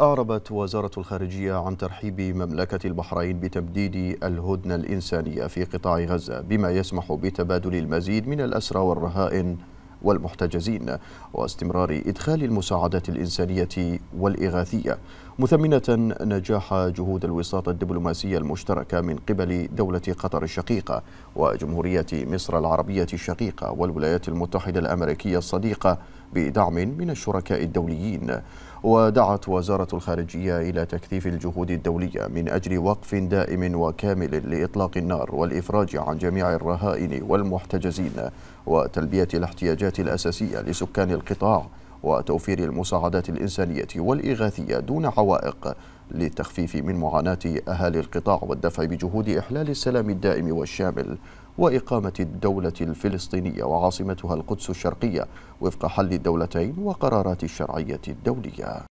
أعربت وزارة الخارجية عن ترحيب مملكة البحرين بتمديد الهدنة الإنسانية في قطاع غزة بما يسمح بتبادل المزيد من الأسرى والرهائن والمحتجزين واستمرار إدخال المساعدات الإنسانية والإغاثية مثمنة نجاح جهود الوساطة الدبلوماسية المشتركة من قبل دولة قطر الشقيقة وجمهورية مصر العربية الشقيقة والولايات المتحدة الأمريكية الصديقة بدعم من الشركاء الدوليين ودعت وزارة الخارجية إلى تكثيف الجهود الدولية من أجل وقف دائم وكامل لإطلاق النار والإفراج عن جميع الرهائن والمحتجزين وتلبية الاحتياجات الأساسية لسكان القطاع وتوفير المساعدات الإنسانية والإغاثية دون عوائق للتخفيف من معاناة أهالي القطاع والدفع بجهود إحلال السلام الدائم والشامل وإقامة الدولة الفلسطينية وعاصمتها القدس الشرقية وفق حل الدولتين وقرارات الشرعية الدولية